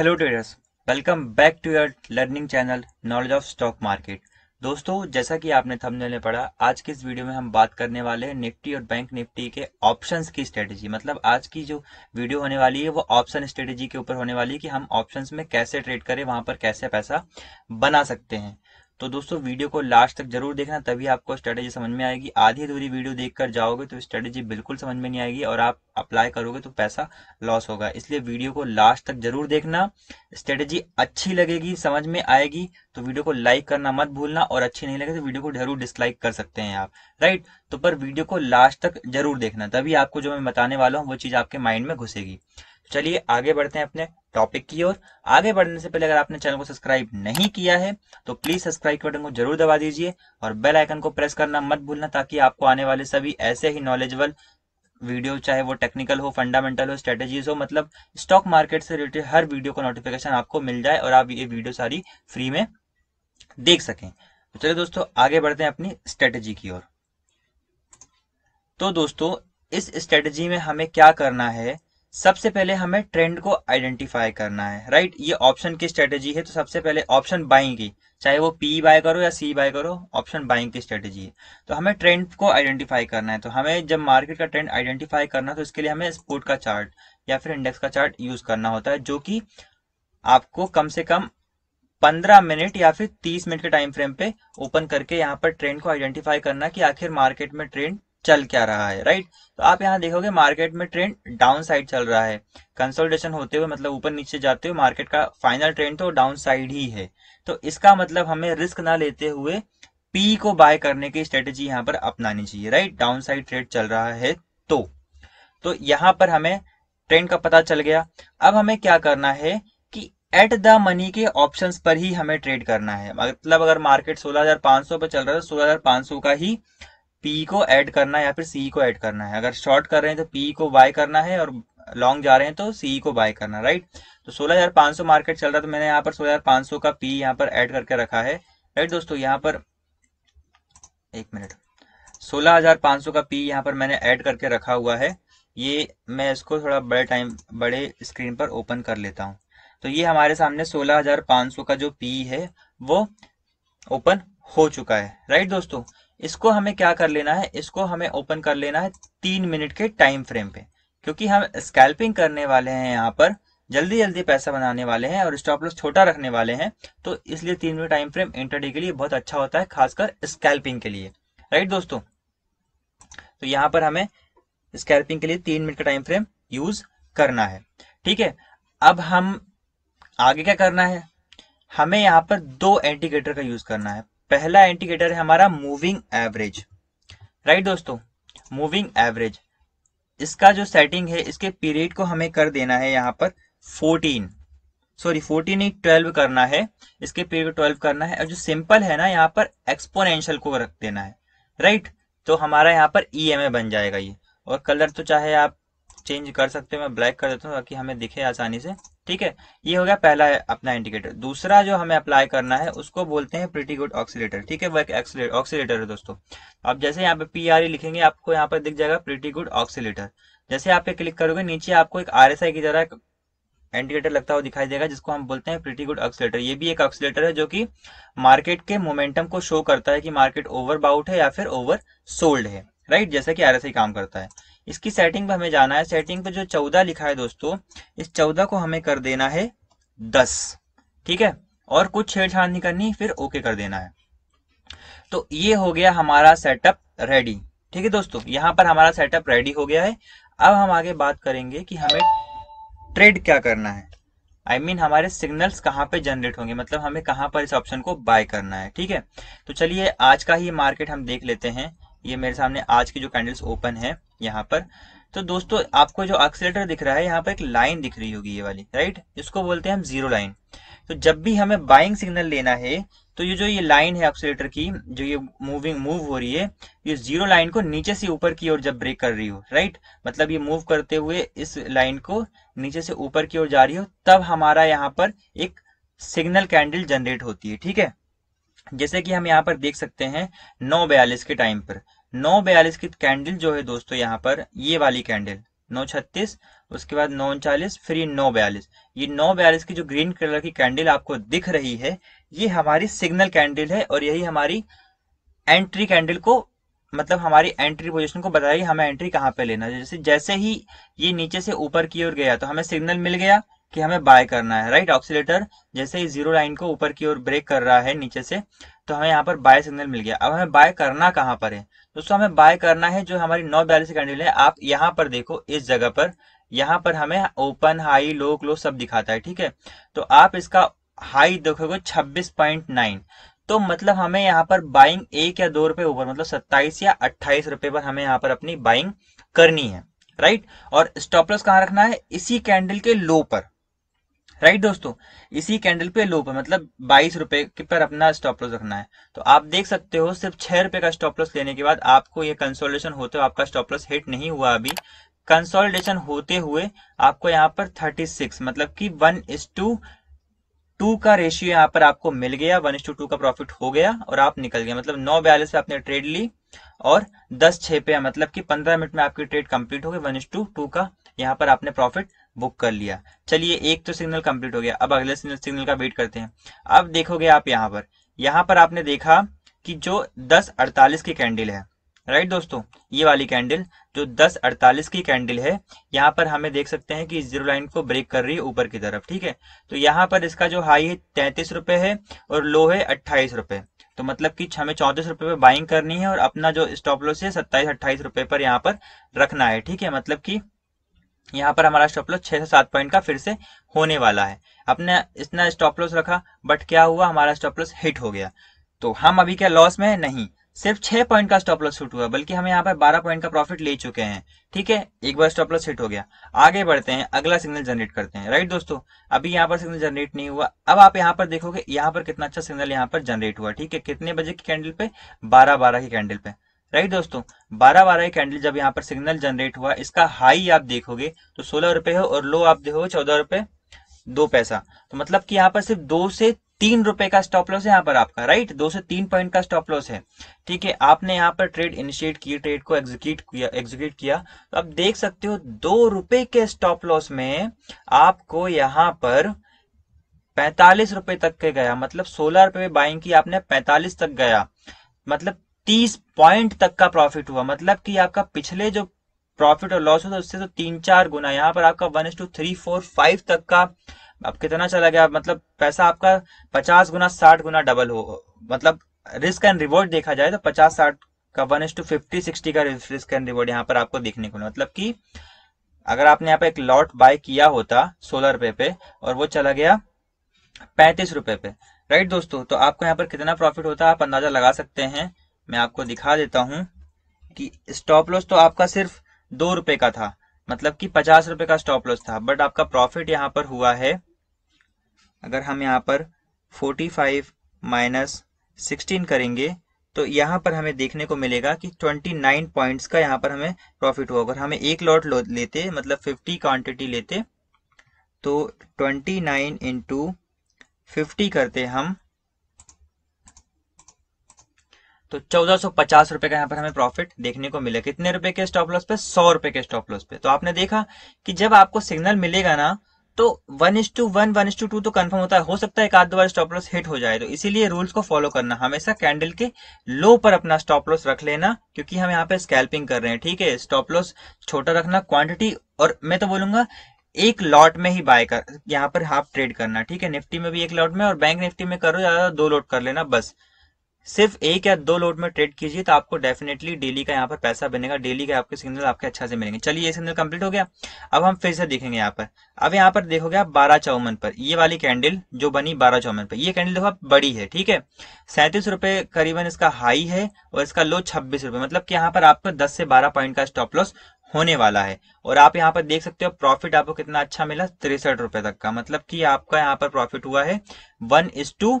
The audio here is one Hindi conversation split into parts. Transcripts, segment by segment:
hello traders welcome back to your learning channel knowledge of stock market दोस्तों जैसा कि आपने थंबनेल में पढ़ा आज के इस वीडियो में हम बात करने वाले हैं निफ्टी और बैंक निफ्टी के ऑप्शंस की स्ट्रेटेजी मतलब आज की जो वीडियो होने वाली है वो ऑप्शन स्ट्रेटेजी के ऊपर होने वाली है कि हम ऑप्शंस में कैसे ट्रेड करें वहां पर कैसे पैसा बना सकते हैं तो दोस्तों वीडियो को लास्ट तक जरूर देखना तभी आपको स्ट्रेटेजी समझ में आएगी आधी अधूरी वीडियो देखकर जाओगे तो स्ट्रेटेजी बिल्कुल समझ में नहीं आएगी और आप अप्लाई करोगे तो पैसा लॉस होगा इसलिए वीडियो को लास्ट तक जरूर देखना स्ट्रेटेजी अच्छी लगेगी समझ में आएगी तो वीडियो को लाइक करना मत भूलना और अच्छी नहीं लगे तो वीडियो को जरूर डिसलाइक कर सकते हैं आप राइट तो पर वीडियो को लास्ट तक जरूर देखना तभी आपको जो मैं बताने वाला हूँ वो चीज़ आपके माइंड में घुसेगी चलिए आगे बढ़ते हैं अपने टॉपिक की ओर आगे बढ़ने से पहले अगर आपने चैनल को सब्सक्राइब नहीं किया है तो प्लीज सब्सक्राइब बटन को जरूर दबा दीजिए और बेल आइकन को प्रेस करना मत भूलना ताकि आपको आने वाले सभी ऐसे ही नॉलेजेबल वीडियो चाहे वो टेक्निकल हो फंडामेंटल हो स्ट्रेटेजीज हो मतलब स्टॉक मार्केट से रिलेटेड हर वीडियो का नोटिफिकेशन आपको मिल जाए और आप ये वीडियो सारी फ्री में देख सकें तो चलिए दोस्तों आगे बढ़ते हैं अपनी स्ट्रेटेजी की ओर तो दोस्तों इस स्ट्रेटेजी में हमें क्या करना है सबसे पहले हमें ट्रेंड को आइडेंटिफाई करना है राइट ये ऑप्शन की स्ट्रेटेजी है तो सबसे पहले ऑप्शन बाइंग की चाहे वो पी बाय करो या सी बाय करो ऑप्शन बाइंग की स्ट्रेटेजी है तो हमें ट्रेंड को आइडेंटिफाई करना है तो हमें जब मार्केट का ट्रेंड आइडेंटिफाई करना है तो इसके लिए हमें स्पोर्ट का चार्ट या फिर इंडेक्स का चार्ट यूज करना होता है जो कि आपको कम से कम पंद्रह मिनट या फिर तीस मिनट के टाइम फ्रेम पे ओपन करके यहाँ पर ट्रेंड को आइडेंटिफाई करना कि आखिर मार्केट में ट्रेंड चल क्या रहा है राइट तो आप यहाँ देखोगे मार्केट में ट्रेंड डाउन साइड चल रहा है कंसोलिडेशन होते हुए मतलब ऊपर नीचे जाते हुए मार्केट का फाइनल ट्रेंड तो डाउन साइड ही है तो इसका मतलब हमें रिस्क ना लेते हुए पी को बाय करने की स्ट्रेटेजी यहाँ पर अपनानी चाहिए राइट डाउन साइड ट्रेड चल रहा है तो तो यहाँ पर हमें ट्रेंड का पता चल गया अब हमें क्या करना है कि एट द मनी के ऑप्शंस पर ही हमें ट्रेड करना है मतलब अगर मार्केट 16,500 पर चल रहा है तो 16,500 का ही पी को ऐड करना है या फिर सी को ऐड करना है अगर शॉर्ट कर रहे हैं तो पी को बाय करना है और लॉन्ग जा रहे हैं तो सी को बाय करना राइट तो 16,500 मार्केट चल रहा है तो मैंने यहाँ पर 16,500 का पी यहाँ पर ऐड करके रखा है राइट दोस्तों यहाँ पर एक मिनट 16,500 का पी यहाँ पर मैंने ऐड करके रखा हुआ है ये मैं इसको थोड़ा बड़े टाइम बड़े स्क्रीन पर ओपन कर लेता हूँ तो ये हमारे सामने सोलह का जो पी है वो ओपन हो चुका है राइट दोस्तों इसको हमें क्या कर लेना है इसको हमें ओपन कर लेना है तीन मिनट के टाइम फ्रेम पे क्योंकि हम स्कैल्पिंग करने वाले हैं यहाँ पर जल्दी जल्दी पैसा बनाने वाले हैं और स्टॉप लॉस छोटा रखने वाले हैं तो इसलिए तीन मिनट टाइम फ्रेम इंटरडे के लिए बहुत अच्छा होता है खासकर स्कैल्पिंग के लिए राइट दोस्तों तो यहाँ पर हमें स्कैल्पिंग के लिए तीन मिनट का टाइम फ्रेम यूज करना है ठीक है अब हम आगे क्या करना है हमें यहाँ पर दो इंडिकेटर का यूज करना है पहला इंडिकेटर है हमारा मूविंग एवरेज राइट दोस्तों मूविंग एवरेज इसका जो सेटिंग है इसके पीरियड को हमें कर देना है यहां पर 14 सॉरी 14 नहीं 12 करना है इसके पीरियड को 12 करना है और जो सिंपल है ना यहाँ पर एक्सपोनेंशियल को रख देना है राइट तो हमारा यहाँ पर ई बन जाएगा ये और कलर तो चाहे आप चेंज कर सकते हो मैं ब्लैक कर देता हूँ ताकि हमें दिखे आसानी से ठीक है ये हो गया पहला अपना इंडिकेटर दूसरा जो हमें अप्लाई करना है उसको बोलते हैं प्रिटी गुड ऑक्सीटर ठीक है वो एक ऑक्सीटर है दोस्तों अब जैसे यहाँ पे पी आर ई लिखेंगे आपको यहाँ पर दिख जाएगा प्रिटी गुड ऑक्सीटर जैसे आप पे क्लिक करोगे नीचे आपको एक आर एस आई की तरह इंडिकेटर लगता हुआ दिखाई देगा जिसको हम बोलते हैं प्रिटी गुड ऑक्सीटर ये भी एक ऑक्सीटर है जो कि मार्केट के मोमेंटम को शो करता है कि मार्केट ओवर बाउट है या फिर ओवर सोल्ड है राइट जैसे कि आर एस आई काम करता है इसकी सेटिंग पे हमें जाना है सेटिंग पे जो चौदह लिखा है दोस्तों इस चौदह को हमें कर देना है दस ठीक है और कुछ छेड़छाड़ नहीं करनी फिर ओके कर देना है तो ये हो गया हमारा सेटअप रेडी ठीक है दोस्तों यहाँ पर हमारा सेटअप रेडी हो गया है अब हम आगे बात करेंगे कि हमें ट्रेड क्या करना है आई I मीन mean, हमारे सिग्नल्स कहाँ पे जनरेट होंगे मतलब हमें कहाँ पर इस ऑप्शन को बाय करना है ठीक है तो चलिए आज का ही मार्केट हम देख लेते हैं ये मेरे सामने आज की जो कैंडल्स ओपन है यहाँ पर तो दोस्तों आपको जो एक्सीटर दिख रहा है यहाँ पर एक लाइन दिख रही होगी ये वाली राइट इसको बोलते हैं हम जीरो लाइन तो जब भी हमें बाइंग सिग्नल लेना है तो ये जो ये लाइन है एक्सीटर की जो ये मूविंग मूव हो रही है ये जीरो लाइन को नीचे से ऊपर की ओर जब ब्रेक कर रही हो राइट मतलब ये मूव करते हुए इस लाइन को नीचे से ऊपर की ओर जा रही हो तब हमारा यहाँ पर एक सिग्नल कैंडल जनरेट होती है ठीक है जैसे कि हम यहाँ पर देख सकते हैं नौ बयालीस के टाइम पर नौ बयालीस की कैंडल जो है दोस्तों यहाँ पर ये वाली कैंडल नौ छत्तीस उसके बाद नौ उनचालीस फिर ये नौ बयालीस ये नौ बयालीस की जो ग्रीन कलर की कैंडल आपको दिख रही है ये हमारी सिग्नल कैंडल है और यही हमारी एंट्री कैंडल को मतलब हमारी एंट्री पोजीशन को बताएगी हमें एंट्री कहाँ पे लेना है जैसे जैसे ही ये नीचे से ऊपर की ओर गया तो हमें सिग्नल मिल गया कि हमें बाय करना है राइट ऑक्सीटर जैसे ही जीरो लाइन को ऊपर की ओर ब्रेक कर रहा है नीचे से तो हमें यहाँ पर बाय सिग्नल मिल गया अब हमें बाय करना कहाँ पर है दोस्तों हमें बाय करना है जो हमारी नौ बयालीस कैंडल है आप यहाँ पर देखो इस जगह पर यहाँ पर हमें ओपन हाई लो क्लो सब दिखाता है ठीक है तो आप इसका हाई देखोगे छब्बीस पॉइंट नाइन तो मतलब हमें यहाँ पर बाइंग एक या दो रुपए ऊपर मतलब सत्ताईस या अट्ठाईस रुपए पर हमें यहाँ पर अपनी बाइंग करनी है राइट और स्टॉपलस कहाँ रखना है इसी कैंडल के लो पर राइट दोस्तों इसी कैंडल पे लो पर मतलब बाईस रुपए के पर अपना स्टॉप लॉस रखना है तो आप देख सकते हो सिर्फ छह रुपए का स्टॉप लॉस लेने के बाद आपको ये कंसोलिडेशन होते हो आपका स्टॉप लॉस हिट नहीं हुआ अभी कंसोलिडेशन होते हुए आपको यहाँ पर थर्टी सिक्स मतलब की वन इज टू टू का रेशियो यहाँ पर आपको मिल गया वन इज टू टू का प्रॉफिट हो गया और आप निकल गए मतलब नौ बयालीस पे आपने ट्रेड ली और दस छः पे मतलब कि पंद्रह मिनट में आपकी ट्रेड कंप्लीट हो गई वन इज टू टू का यहाँ पर आपने प्रॉफिट बुक कर लिया चलिए एक तो सिग्नल कंप्लीट हो गया अब अगले सिग्नल का वेट करते हैं अब देखोगे आप यहाँ पर यहाँ पर आपने देखा कि जो दस अड़तालीस की कैंडल है राइट दोस्तों ये वाली कैंडल जो दस अड़तालीस की कैंडल है यहाँ पर हमें देख सकते हैं कि जीरो लाइन को ब्रेक कर रही है ऊपर की तरफ ठीक है तो यहाँ पर इसका जो हाई है तैतीस रुपए है और लो है अट्ठाईस रुपए तो मतलब कि हमें चौंतीस रुपए पे बाइंग करनी है और अपना जो स्टॉप लॉस है सत्ताईस अट्ठाईस रुपए पर यहाँ पर रखना है ठीक है मतलब कि यहाँ पर हमारा स्टॉप लॉस छह से सात पॉइंट का फिर से होने वाला है अपने इतना स्टॉप लॉस रखा बट क्या हुआ हमारा स्टॉप लॉस हिट हो गया तो हम अभी क्या लॉस में है नहीं सिर्फ छह पॉइंट का स्टॉप लॉस हिट हुआ बल्कि हम यहाँ पर बारह पॉइंट का प्रॉफिट ले चुके हैं ठीक है एक बार स्टॉप लॉस हिट हो गया आगे बढ़ते हैं अगला सिग्नल जनरेट करते हैं राइट दोस्तों अभी यहाँ पर सिग्नल जनरेट नहीं हुआ अब आप यहाँ पर देखोगे यहाँ पर कितना अच्छा सिग्नल यहाँ पर जनरेट हुआ ठीक है कितने बजे की कैंडल पे बारह बारह की कैंडल पे राइट दोस्तों बारह बारह कैंडल जब यहाँ पर सिग्नल जनरेट हुआ इसका हाई आप देखोगे तो सोलह रुपए है और लो आप देखोगे चौदह रुपए दो पैसा तो मतलब कि यहाँ पर सिर्फ दो से तीन रुपए का स्टॉप लॉस है यहाँ पर आपका राइट दो से तीन पॉइंट का स्टॉप लॉस है ठीक है आपने यहाँ पर ट्रेड इनिशिएट की ट्रेड को एग्जीक्यूट किया एग्जीक्यूट किया तो आप देख सकते हो दो रुपए के स्टॉप लॉस में आपको यहाँ पर पैंतालीस रुपए तक के गया मतलब सोलह रुपए बाइंग की आपने पैंतालीस तक गया मतलब तीस पॉइंट तक का प्रॉफिट हुआ मतलब कि आपका पिछले जो प्रॉफिट और लॉस हुआ था उससे तो तीन चार गुना यहाँ पर आपका one two three four five तक का अब कितना चला गया मतलब पैसा आपका पचास गुना साठ गुना डबल हो मतलब रिस्क एंड रिवॉर्ड देखा जाए तो पचास साठ का one is to fifty sixty का रिस्क एंड रिवॉर्ड यहाँ पर आपको देखने को मतलब कि अगर आपने यहाँ पर एक लॉट बाय किया होता सोलह रुपए पे और वो चला गया पैंतीस रुपए पे राइट दोस्तों तो आपको यहाँ पर कितना प्रॉफिट होता है आप अंदाजा लगा सकते हैं मैं आपको दिखा देता हूँ कि स्टॉप लॉस तो आपका सिर्फ दो रुपए का था मतलब कि पचास रुपए का स्टॉप लॉस था बट आपका प्रॉफिट यहाँ पर हुआ है अगर हम यहाँ पर फोर्टी फाइव माइनस सिक्सटीन करेंगे तो यहाँ पर हमें देखने को मिलेगा कि 29 पॉइंट्स का यहाँ पर हमें प्रॉफिट हुआ अगर हमें एक लॉट लेते मतलब 50 क्वांटिटी लेते तो 29 नाइन इंटू फिफ्टी करते हम तो चौदह सौ पचास रुपए का यहाँ पर हमें प्रॉफिट देखने को मिला कितने रुपए के स्टॉप लॉस पे सौ रुपए के स्टॉप लॉस पे तो आपने देखा कि जब आपको सिग्नल मिलेगा ना तो one is two one one is to two तो कंफर्म होता है हो सकता है एक आध दो बार स्टॉप लॉस हिट हो जाए तो इसीलिए रूल्स को फॉलो करना हमेशा कैंडल के लो पर अपना स्टॉप लॉस रख लेना क्योंकि हम यहाँ पे स्कैल्पिंग कर रहे हैं ठीक है स्टॉप लॉस छोटा रखना क्वांटिटी और मैं तो बोलूंगा एक लॉट में ही बाय कर यहाँ पर हाफ ट्रेड करना ठीक है निफ्टी में भी एक लॉट में और बैंक निफ्टी में करो ज्यादा दो लॉट कर लेना बस सिर्फ एक या दो लोड में ट्रेड कीजिए तो आपको डेफिनेटली डेली का यहाँ पर पैसा बनेगा डेली का आपके सिग्नल आपके अच्छा से मिलेंगे चलिए ये सिग्नल कंप्लीट हो गया अब हम फिर से देखेंगे यहाँ पर अब यहाँ पर देखोगे आप बारह चौवन पर ये वाली कैंडल जो बनी बारह चौवन पर ये कैंडल देखो आप बड़ी है ठीक है सैंतीस रुपए करीबन इसका हाई है और इसका लो छब्बीस रुपए मतलब कि यहाँ पर आपको दस से बारह पॉइंट का स्टॉप लॉस होने वाला है और आप यहाँ पर देख सकते हो प्रॉफिट आपको कितना अच्छा मिला तिरसठ रुपए तक का मतलब कि आपका यहाँ पर प्रॉफिट हुआ है one is to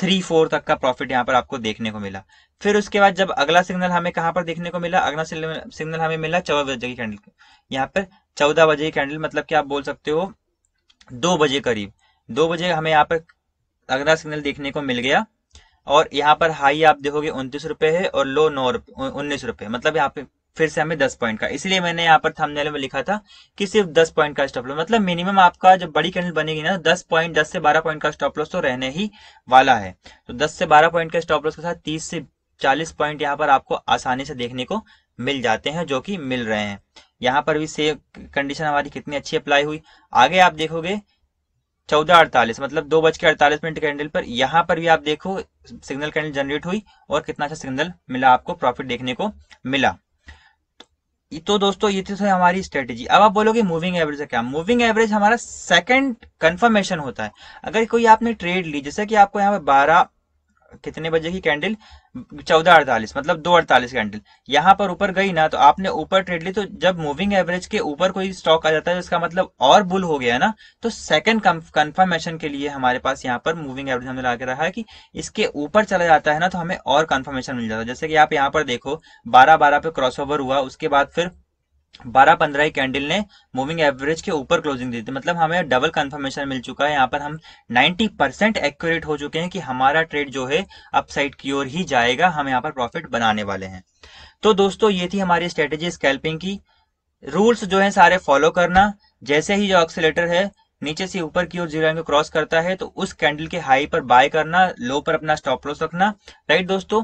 three four तक का प्रॉफिट यहाँ पर आपको देखने को मिला फिर उसके बाद जब अगला सिग्नल हमें कहाँ पर देखने को मिला अगला सिग्नल हमें मिला चौदह बजे की कैंडल यहाँ पर चौदह बजे की कैंडल मतलब कि आप बोल सकते हो दो बजे करीब दो बजे हमें यहाँ पर अगला सिग्नल देखने को मिल गया और यहाँ पर हाई आप देखोगे उनतीस रुपये है और लो नौ रुपये उन्नीस रुपये मतलब यहाँ पे फिर से हमें दस पॉइंट का इसलिए मैंने यहाँ पर थमने में लिखा था कि सिर्फ दस पॉइंट का स्टॉप लॉस मतलब मिनिमम आपका जब बड़ी कैंडल बनेगी ना दस पॉइंट दस से बारह पॉइंट का स्टॉप लॉस तो रहने ही वाला है तो दस से बारह पॉइंट का स्टॉप लॉस के साथ तीस से चालीस पॉइंट यहाँ पर आपको आसानी से देखने को मिल जाते हैं जो कि मिल रहे हैं यहाँ पर भी सेम कंडीशन हमारी कितनी अच्छी अप्लाई हुई आगे आप देखोगे चौदह अड़तालीस मतलब दो बज के अड़तालीस मिनट कैंडल पर यहाँ पर भी आप देखो सिग्नल कैंडल जनरेट हुई और कितना अच्छा सिग्नल मिला आपको प्रॉफिट देखने को मिला तो दोस्तों ये थी हमारी स्ट्रेटेजी अब आप बोलोगे मूविंग एवरेज है क्या मूविंग एवरेज हमारा सेकंड कंफर्मेशन होता है अगर कोई आपने ट्रेड ली जैसे कि आपको यहाँ पे बारह कितने बजे की कैंडल चौदह अड़तालीस मतलब दो अड़तालीस कैंडल यहां पर ऊपर गई ना तो आपने ऊपर ट्रेड ली तो जब मूविंग एवरेज के ऊपर कोई स्टॉक आ जाता है जिसका मतलब और बुल हो गया ना तो सेकंड कंफर्मेशन के लिए हमारे पास यहाँ पर मूविंग एवरेज हमने लाके रहा है कि इसके ऊपर चला जाता है ना तो हमें और कंफर्मेशन मिल जाता है जैसे कि आप यहाँ पर देखो बारह बारह पे क्रॉस हुआ उसके बाद फिर बारह पंद्रह ही कैंडल ने मूविंग एवरेज के ऊपर क्लोजिंग दी थी मतलब हमें डबल कंफर्मेशन मिल चुका है यहाँ पर हम 90 परसेंट एक्यूरेट हो चुके हैं कि हमारा ट्रेड जो है अपसाइड की ओर ही जाएगा हम यहाँ पर प्रॉफिट बनाने वाले हैं तो दोस्तों ये थी हमारी स्ट्रेटेजी स्कैल्पिंग की रूल्स जो है सारे फॉलो करना जैसे ही जो ऑक्सीटर है नीचे से ऊपर की ओर जीरो लाइन को क्रॉस करता है तो उस कैंडल के हाई पर बाय करना लो पर अपना स्टॉप लॉस रखना राइट दोस्तों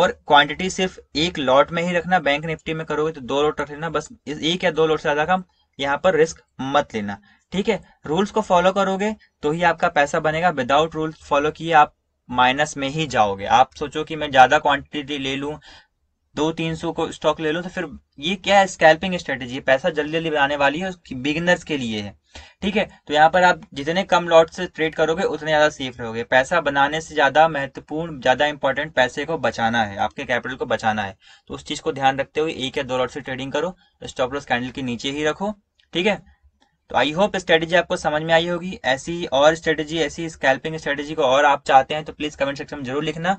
और क्वांटिटी सिर्फ एक लॉट में ही रखना बैंक निफ्टी में करोगे तो दो लॉट रख लेना बस एक या दो लॉट से ज्यादा कम यहाँ पर रिस्क मत लेना ठीक है रूल्स को फॉलो करोगे तो ही आपका पैसा बनेगा विदाउट रूल्स फॉलो किए आप माइनस में ही जाओगे आप सोचो कि मैं ज्यादा क्वांटिटी ले लूं दो तीन सौ को स्टॉक ले लो तो फिर ये क्या है स्कैल्पिंग स्ट्रेटेजी है पैसा जल्दी जल्दी बनाने वाली है बिगिनर्स के लिए है ठीक है तो यहाँ पर आप जितने कम लॉट से ट्रेड करोगे उतने ज़्यादा सेफ रहोगे पैसा बनाने से ज़्यादा महत्वपूर्ण ज़्यादा इंपॉर्टेंट पैसे को बचाना है आपके कैपिटल को बचाना है तो उस चीज़ को ध्यान रखते हुए एक या दो लॉट से ट्रेडिंग करो स्टॉप लॉस कैंडल के नीचे ही रखो ठीक है तो आई होप स्ट्रेटेजी आपको समझ में आई होगी ऐसी और स्ट्रेटेजी ऐसी स्कैल्पिंग स्ट्रेटेजी को और आप चाहते हैं तो प्लीज कमेंट सेक्शन में जरूर लिखना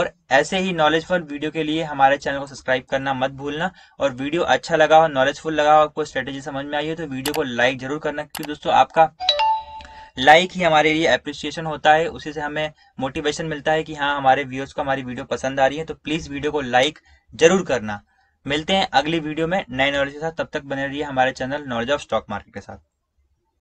और ऐसे ही नॉलेजफुल वीडियो के लिए हमारे चैनल को सब्सक्राइब करना मत भूलना और वीडियो अच्छा लगा हो नॉलेजफुल लगा हो आपको स्ट्रेटेजी समझ में आई हो तो वीडियो को लाइक जरूर करना क्योंकि दोस्तों आपका लाइक ही हमारे लिए अप्रिसिएशन होता है उसी से हमें मोटिवेशन मिलता है कि हाँ हमारे व्यूअर्स को हमारी वीडियो पसंद आ रही है तो प्लीज़ वीडियो को लाइक जरूर करना मिलते हैं अगली वीडियो में नए नॉलेज के साथ तब तक बने रहिए हमारे channel knowledge of stock market के साथ